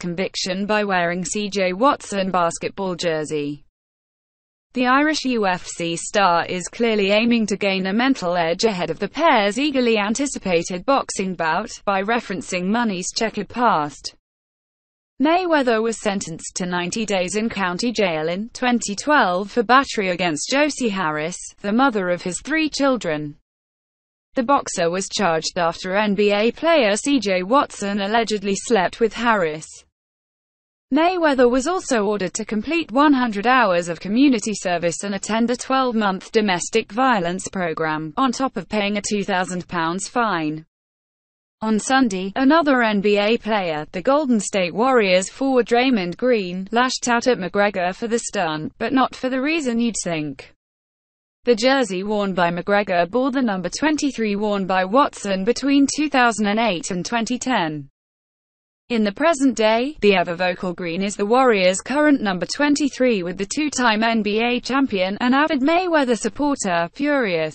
conviction by wearing CJ Watson basketball jersey. The Irish UFC star is clearly aiming to gain a mental edge ahead of the pair's eagerly anticipated boxing bout by referencing Money's checkered past. Mayweather was sentenced to 90 days in county jail in 2012 for battery against Josie Harris, the mother of his three children. The boxer was charged after NBA player CJ Watson allegedly slept with Harris. Mayweather was also ordered to complete 100 hours of community service and attend a 12-month domestic violence program, on top of paying a £2,000 fine. On Sunday, another NBA player, the Golden State Warriors forward Raymond Green, lashed out at McGregor for the stunt, but not for the reason you'd think. The jersey worn by McGregor bore the number 23 worn by Watson between 2008 and 2010. In the present day, the ever-vocal Green is the Warriors' current number 23 with the two-time NBA champion and avid Mayweather supporter furious